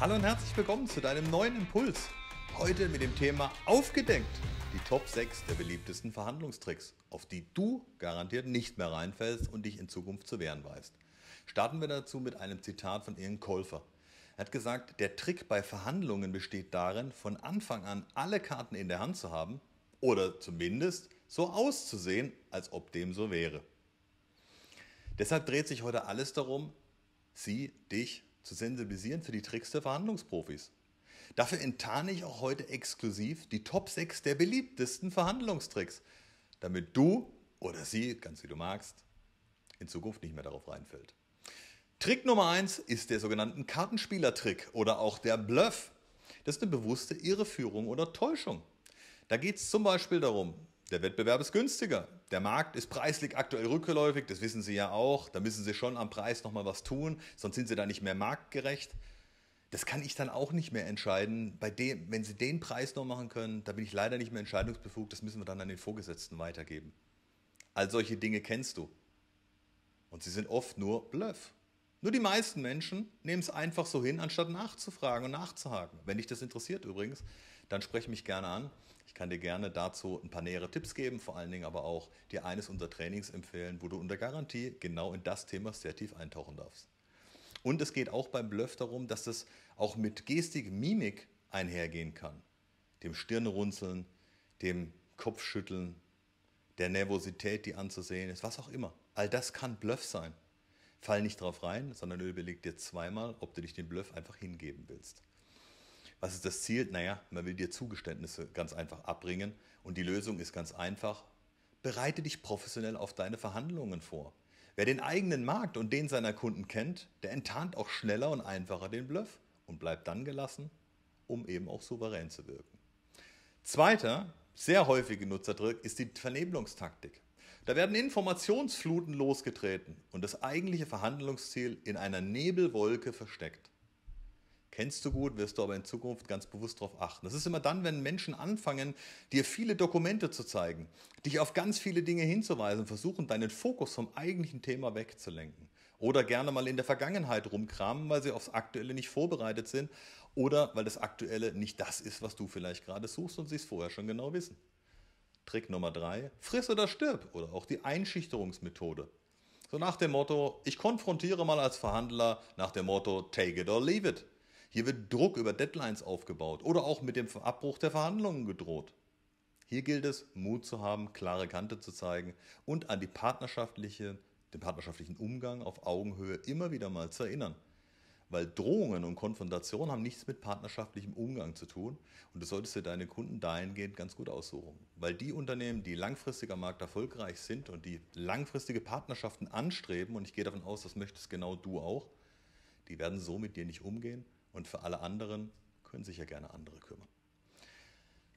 Hallo und herzlich willkommen zu deinem neuen Impuls. Heute mit dem Thema Aufgedeckt. Die Top 6 der beliebtesten Verhandlungstricks, auf die du garantiert nicht mehr reinfällst und dich in Zukunft zu wehren weißt. Starten wir dazu mit einem Zitat von Ian Kolfer. Er hat gesagt, der Trick bei Verhandlungen besteht darin, von Anfang an alle Karten in der Hand zu haben oder zumindest so auszusehen, als ob dem so wäre. Deshalb dreht sich heute alles darum, sieh dich zu sensibilisieren für die Tricks der Verhandlungsprofis. Dafür enttarne ich auch heute exklusiv die Top 6 der beliebtesten Verhandlungstricks, damit du oder sie, ganz wie du magst, in Zukunft nicht mehr darauf reinfällt. Trick Nummer 1 ist der sogenannte Kartenspielertrick oder auch der Bluff. Das ist eine bewusste Irreführung oder Täuschung. Da geht es zum Beispiel darum, der Wettbewerb ist günstiger. Der Markt ist preislich aktuell rückläufig, das wissen Sie ja auch. Da müssen Sie schon am Preis nochmal was tun, sonst sind Sie da nicht mehr marktgerecht. Das kann ich dann auch nicht mehr entscheiden. Bei dem, wenn Sie den Preis noch machen können, da bin ich leider nicht mehr entscheidungsbefugt. Das müssen wir dann an den Vorgesetzten weitergeben. All solche Dinge kennst du. Und sie sind oft nur Bluff. Nur die meisten Menschen nehmen es einfach so hin, anstatt nachzufragen und nachzuhaken. Wenn dich das interessiert übrigens, dann spreche mich gerne an. Ich kann dir gerne dazu ein paar nähere Tipps geben, vor allen Dingen aber auch dir eines unserer Trainings empfehlen, wo du unter Garantie genau in das Thema sehr tief eintauchen darfst. Und es geht auch beim Bluff darum, dass das auch mit Gestik, Mimik einhergehen kann. Dem Stirnrunzeln, dem Kopfschütteln, der Nervosität, die anzusehen ist, was auch immer. All das kann Bluff sein. Fall nicht drauf rein, sondern überleg dir zweimal, ob du dich dem Bluff einfach hingeben willst. Was ist das Ziel? Naja, man will dir Zugeständnisse ganz einfach abbringen und die Lösung ist ganz einfach. Bereite dich professionell auf deine Verhandlungen vor. Wer den eigenen Markt und den seiner Kunden kennt, der enttarnt auch schneller und einfacher den Bluff und bleibt dann gelassen, um eben auch souverän zu wirken. Zweiter, sehr häufige Nutzerdrück ist die Vernebelungstaktik. Da werden Informationsfluten losgetreten und das eigentliche Verhandlungsziel in einer Nebelwolke versteckt. Kennst du gut, wirst du aber in Zukunft ganz bewusst darauf achten. Das ist immer dann, wenn Menschen anfangen, dir viele Dokumente zu zeigen, dich auf ganz viele Dinge hinzuweisen, versuchen, deinen Fokus vom eigentlichen Thema wegzulenken. Oder gerne mal in der Vergangenheit rumkramen, weil sie aufs Aktuelle nicht vorbereitet sind oder weil das Aktuelle nicht das ist, was du vielleicht gerade suchst und sie es vorher schon genau wissen. Trick Nummer drei: friss oder stirb oder auch die Einschüchterungsmethode. So nach dem Motto, ich konfrontiere mal als Verhandler nach dem Motto, take it or leave it. Hier wird Druck über Deadlines aufgebaut oder auch mit dem Abbruch der Verhandlungen gedroht. Hier gilt es, Mut zu haben, klare Kante zu zeigen und an die partnerschaftliche, den partnerschaftlichen Umgang auf Augenhöhe immer wieder mal zu erinnern. Weil Drohungen und Konfrontation haben nichts mit partnerschaftlichem Umgang zu tun und du solltest dir deine Kunden dahingehend ganz gut aussuchen. Weil die Unternehmen, die langfristig am Markt erfolgreich sind und die langfristige Partnerschaften anstreben, und ich gehe davon aus, das möchtest genau du auch, die werden so mit dir nicht umgehen und für alle anderen können sich ja gerne andere kümmern.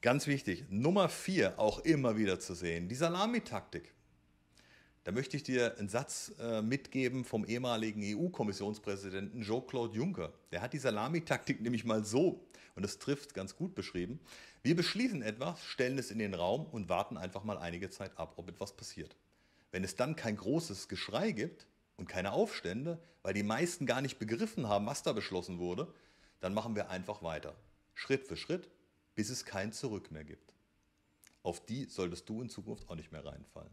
Ganz wichtig, Nummer vier auch immer wieder zu sehen, die Salamitaktik. Da möchte ich dir einen Satz äh, mitgeben vom ehemaligen EU-Kommissionspräsidenten Jean-Claude Juncker. Der hat die Salamitaktik nämlich mal so, und das trifft ganz gut beschrieben, wir beschließen etwas, stellen es in den Raum und warten einfach mal einige Zeit ab, ob etwas passiert. Wenn es dann kein großes Geschrei gibt, und keine Aufstände, weil die meisten gar nicht begriffen haben, was da beschlossen wurde, dann machen wir einfach weiter. Schritt für Schritt, bis es kein Zurück mehr gibt. Auf die solltest du in Zukunft auch nicht mehr reinfallen.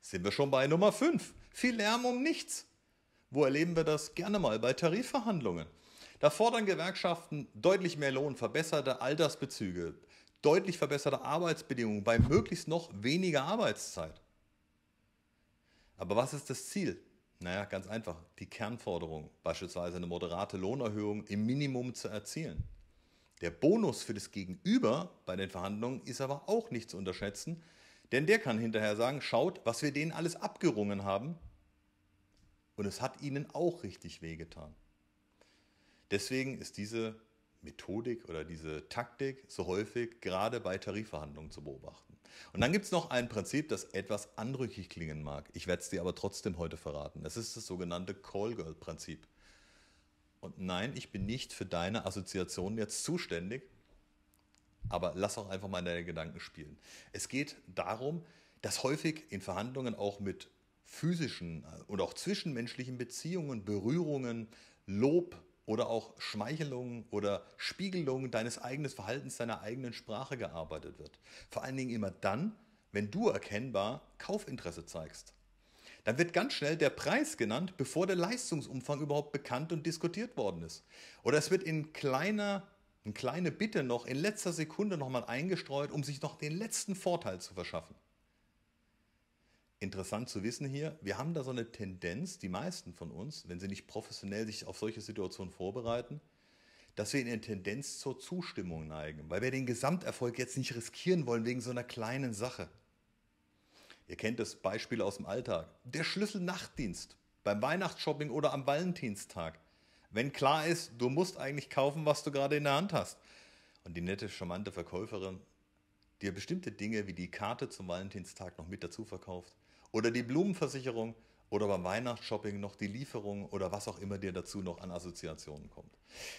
Sind wir schon bei Nummer 5. Viel Lärm um nichts. Wo erleben wir das? Gerne mal bei Tarifverhandlungen. Da fordern Gewerkschaften deutlich mehr Lohn, verbesserte Altersbezüge, deutlich verbesserte Arbeitsbedingungen bei möglichst noch weniger Arbeitszeit. Aber was ist das Ziel? Naja, ganz einfach. Die Kernforderung, beispielsweise eine moderate Lohnerhöhung im Minimum zu erzielen. Der Bonus für das Gegenüber bei den Verhandlungen ist aber auch nicht zu unterschätzen, denn der kann hinterher sagen, schaut, was wir denen alles abgerungen haben. Und es hat ihnen auch richtig wehgetan. Deswegen ist diese Methodik oder diese Taktik so häufig gerade bei Tarifverhandlungen zu beobachten. Und dann gibt es noch ein Prinzip, das etwas anrüchig klingen mag. Ich werde es dir aber trotzdem heute verraten. Das ist das sogenannte Call-Girl-Prinzip. Und nein, ich bin nicht für deine Assoziation jetzt zuständig, aber lass auch einfach mal deine Gedanken spielen. Es geht darum, dass häufig in Verhandlungen auch mit physischen äh, und auch zwischenmenschlichen Beziehungen, Berührungen, Lob, oder auch Schmeichelungen oder Spiegelungen deines eigenen Verhaltens, deiner eigenen Sprache gearbeitet wird. Vor allen Dingen immer dann, wenn du erkennbar Kaufinteresse zeigst. Dann wird ganz schnell der Preis genannt, bevor der Leistungsumfang überhaupt bekannt und diskutiert worden ist. Oder es wird in kleiner, in kleine Bitte noch in letzter Sekunde nochmal eingestreut, um sich noch den letzten Vorteil zu verschaffen interessant zu wissen hier, wir haben da so eine Tendenz, die meisten von uns, wenn sie nicht professionell sich auf solche Situationen vorbereiten, dass wir in der Tendenz zur Zustimmung neigen, weil wir den Gesamterfolg jetzt nicht riskieren wollen wegen so einer kleinen Sache. Ihr kennt das Beispiel aus dem Alltag. Der Schlüsselnachtdienst beim Weihnachtsshopping oder am Valentinstag. Wenn klar ist, du musst eigentlich kaufen, was du gerade in der Hand hast. Und die nette, charmante Verkäuferin dir bestimmte Dinge wie die Karte zum Valentinstag noch mit dazu verkauft, oder die Blumenversicherung oder beim Weihnachtsshopping noch die Lieferung oder was auch immer dir dazu noch an Assoziationen kommt.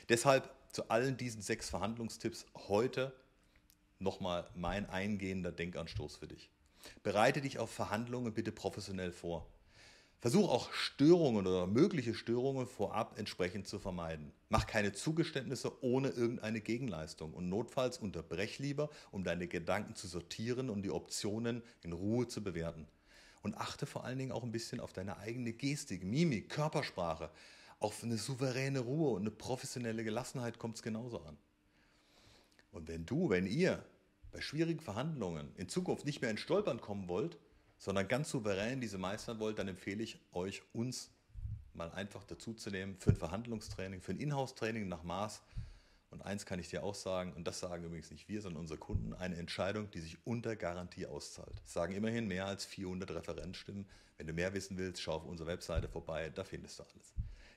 Deshalb zu allen diesen sechs Verhandlungstipps heute nochmal mein eingehender Denkanstoß für dich. Bereite dich auf Verhandlungen bitte professionell vor. Versuch auch Störungen oder mögliche Störungen vorab entsprechend zu vermeiden. Mach keine Zugeständnisse ohne irgendeine Gegenleistung und notfalls unterbrech lieber, um deine Gedanken zu sortieren und die Optionen in Ruhe zu bewerten. Und achte vor allen Dingen auch ein bisschen auf deine eigene Gestik, Mimik, Körpersprache. Auf eine souveräne Ruhe und eine professionelle Gelassenheit kommt es genauso an. Und wenn du, wenn ihr bei schwierigen Verhandlungen in Zukunft nicht mehr ins Stolpern kommen wollt, sondern ganz souverän diese meistern wollt, dann empfehle ich euch, uns mal einfach dazuzunehmen für ein Verhandlungstraining, für ein Inhouse-Training nach Maß und eins kann ich dir auch sagen, und das sagen übrigens nicht wir, sondern unsere Kunden, eine Entscheidung, die sich unter Garantie auszahlt. Das sagen immerhin mehr als 400 Referenzstimmen. Wenn du mehr wissen willst, schau auf unserer Webseite vorbei, da findest du alles.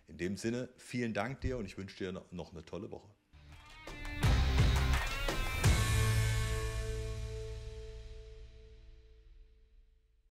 In dem Sinne, vielen Dank dir und ich wünsche dir noch eine tolle Woche.